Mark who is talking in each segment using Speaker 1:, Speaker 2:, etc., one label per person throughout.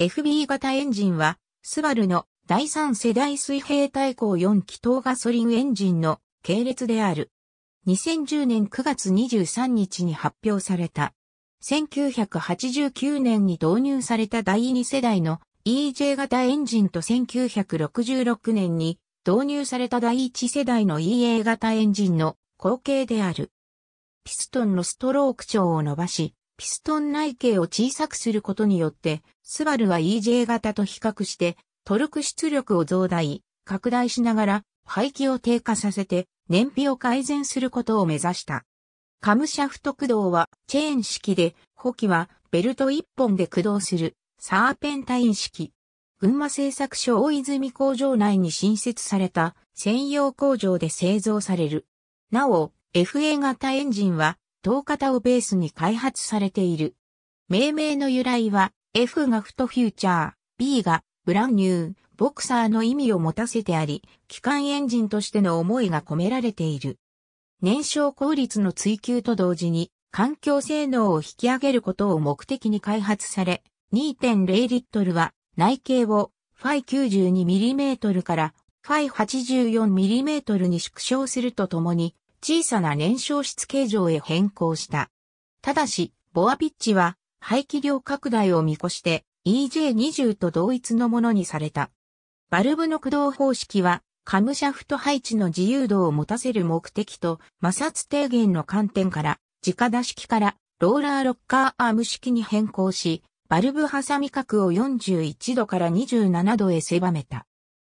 Speaker 1: FB 型エンジンは、スバルの第3世代水平対向4気筒ガソリンエンジンの系列である。2010年9月23日に発表された。1989年に導入された第2世代の EJ 型エンジンと1966年に導入された第1世代の EA 型エンジンの後継である。ピストンのストローク長を伸ばし、ピストン内径を小さくすることによって、スバルは EJ 型と比較して、トルク出力を増大、拡大しながら、排気を低下させて、燃費を改善することを目指した。カムシャフト駆動はチェーン式で、補機はベルト1本で駆動するサーペンタイン式。群馬製作所大泉工場内に新設された専用工場で製造される。なお、FA 型エンジンは等型をベースに開発されている。命名の由来は、F がフトフューチャー、B がブランニュー、ボクサーの意味を持たせてあり、機関エンジンとしての思いが込められている。燃焼効率の追求と同時に、環境性能を引き上げることを目的に開発され、2.0リットルは内径をファイ 92mm からファイ 84mm に縮小するとともに小さな燃焼室形状へ変更した。ただし、ボアピッチは排気量拡大を見越して EJ20 と同一のものにされた。バルブの駆動方式はカムシャフト配置の自由度を持たせる目的と摩擦低減の観点から直出式からローラーロッカーアーム式に変更し、バルブ挟み角を41度から27度へ狭めた。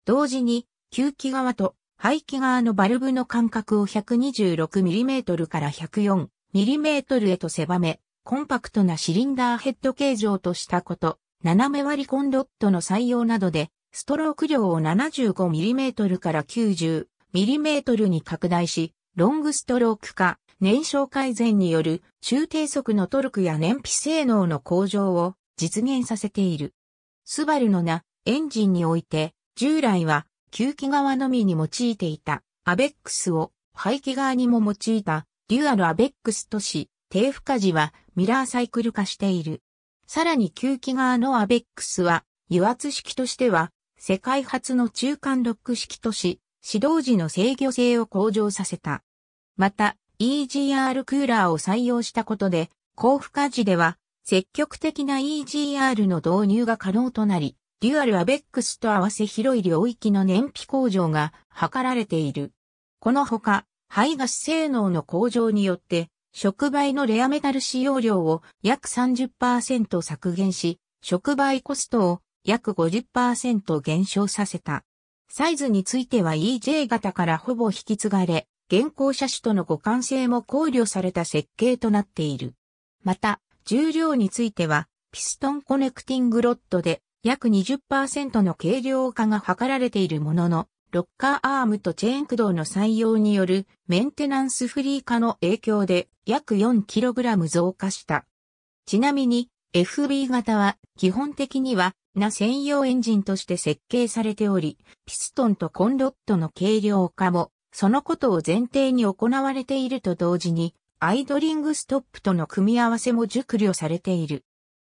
Speaker 1: 同時に、吸気側と排気側のバルブの間隔を 126mm から 104mm へと狭め、コンパクトなシリンダーヘッド形状としたこと、斜め割りコンロットの採用などで、ストローク量を 75mm から 90mm に拡大し、ロングストローク化、燃焼改善による中低速のトルクや燃費性能の向上を実現させている。スバルのなエンジンにおいて、従来は吸気側のみに用いていたアベックスを排気側にも用いたデュアルアベックスとし、低負荷時はミラーサイクル化している。さらに吸気側のアベックスは油圧式としては世界初の中間ロック式とし、指導時の制御性を向上させた。また、EGR クーラーを採用したことで、高負荷時では積極的な EGR の導入が可能となり、デュアルアベックスと合わせ広い領域の燃費向上が図られている。このほか、排ガス性能の向上によって、触媒のレアメタル使用量を約30%削減し、触媒コストを約50%減少させた。サイズについては EJ 型からほぼ引き継がれ、現行車種との互換性も考慮された設計となっている。また、重量については、ピストンコネクティングロッドで約20%の軽量化が図られているものの、ロッカーアームとチェーン駆動の採用によるメンテナンスフリー化の影響で約 4kg 増加した。ちなみに FB 型は基本的にはな専用エンジンとして設計されており、ピストンとコンロットの軽量化もそのことを前提に行われていると同時にアイドリングストップとの組み合わせも熟慮されている。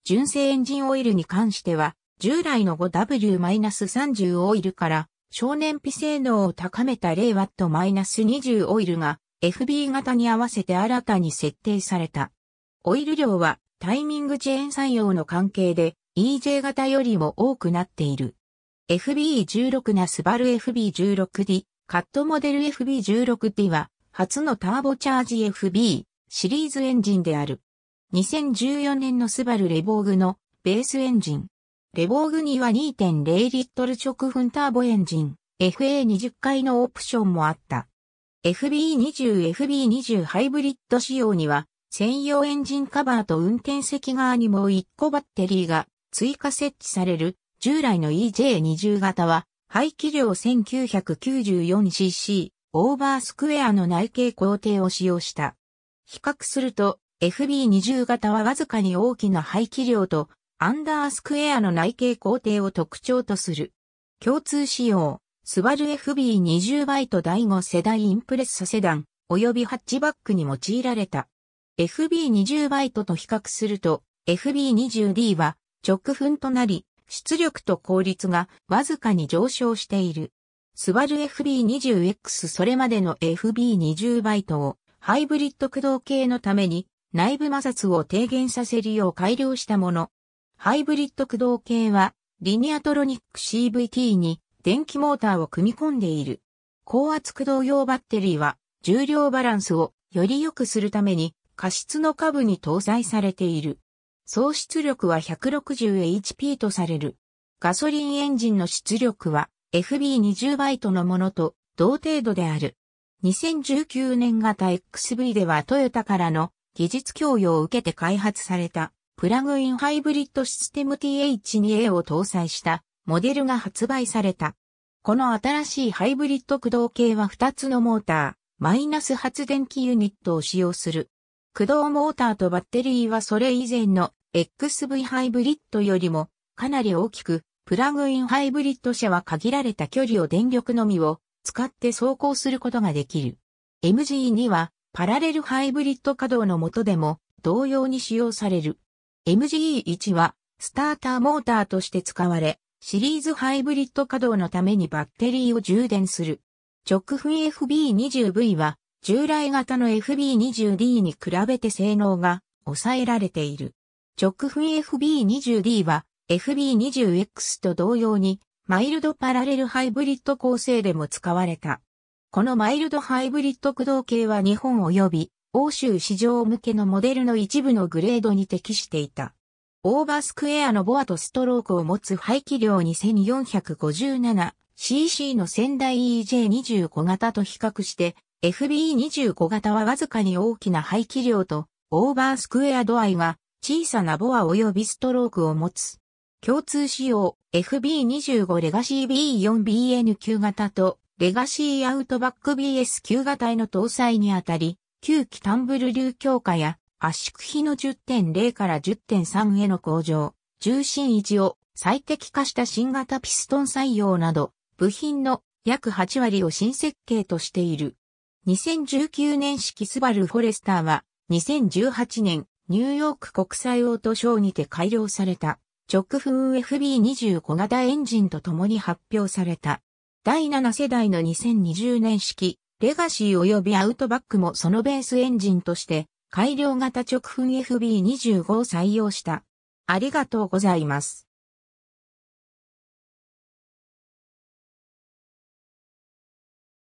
Speaker 1: 純正エンジンオイルに関しては従来の 5W-30 オイルから少燃費性能を高めた 0W-20 オイルが FB 型に合わせて新たに設定された。オイル量はタイミングチェーン採用の関係で EJ 型よりも多くなっている。FB16 なスバル FB16D、カットモデル FB16D は初のターボチャージ FB シリーズエンジンである。2014年のスバルレボーグのベースエンジン、レボーグには2.0リットル直噴ターボエンジン、FA20 回のオプションもあった。FB20、FB20 ハイブリッド仕様には、専用エンジンカバーと運転席側にも1個バッテリーが追加設置される、従来の EJ20 型は、排気量 1994cc、オーバースクエアの内径工程を使用した。比較すると、FB20 型はわずかに大きな排気量とアンダースクエアの内径工程を特徴とする。共通仕様、スバル FB20 バイト第5世代インプレッサセダン、及びハッチバックに用いられた。FB20 バイトと比較すると、FB20D は直噴となり、出力と効率がわずかに上昇している。スバル FB20X それまでの FB20 バイトをハイブリッド駆動系のために内部摩擦を低減させるよう改良したもの。ハイブリッド駆動系は、リニアトロニック CVT に電気モーターを組み込んでいる。高圧駆動用バッテリーは、重量バランスをより良くするために、過失の下部に搭載されている。総出力は 160HP とされる。ガソリンエンジンの出力は FB20 バイトのものと同程度である。2019年型 XV ではトヨタからの技術供与を受けて開発されたプラグインハイブリッドシステム TH2A を搭載したモデルが発売された。この新しいハイブリッド駆動系は2つのモーター、マイナス発電機ユニットを使用する。駆動モーターとバッテリーはそれ以前の XV ハイブリッドよりもかなり大きく、プラグインハイブリッド車は限られた距離を電力のみを使って走行することができる。MG2 はパラレルハイブリッド稼働のもとでも同様に使用される。MGE1 は、スターターモーターとして使われ、シリーズハイブリッド稼働のためにバッテリーを充電する。直噴 FB20V は、従来型の FB20D に比べて性能が抑えられている。直噴 FB20D は、FB20X と同様に、マイルドパラレルハイブリッド構成でも使われた。このマイルドハイブリッド駆動系は日本及び欧州市場向けのモデルの一部のグレードに適していた。オーバースクエアのボアとストロークを持つ排気量 2457cc の仙台 EJ25 型と比較して、FB25 型はわずかに大きな排気量と、オーバースクエア度合いは小さなボア及びストロークを持つ。共通仕様 FB25 レガシー B4BN9 型とレガシーアウトバック BS9 型への搭載にあたり、旧キタンブル流強化や圧縮比の10.0から10.3への向上、重心維持を最適化した新型ピストン採用など、部品の約8割を新設計としている。2019年式スバルフォレスターは、2018年ニューヨーク国際オートショーにて改良された直風 FB25 型エンジンと共に発表された。第7世代の2020年式レガシー及びアウトバックもそのベースエンジンとして改良型直噴 FB25 を採用した。ありがとうございます。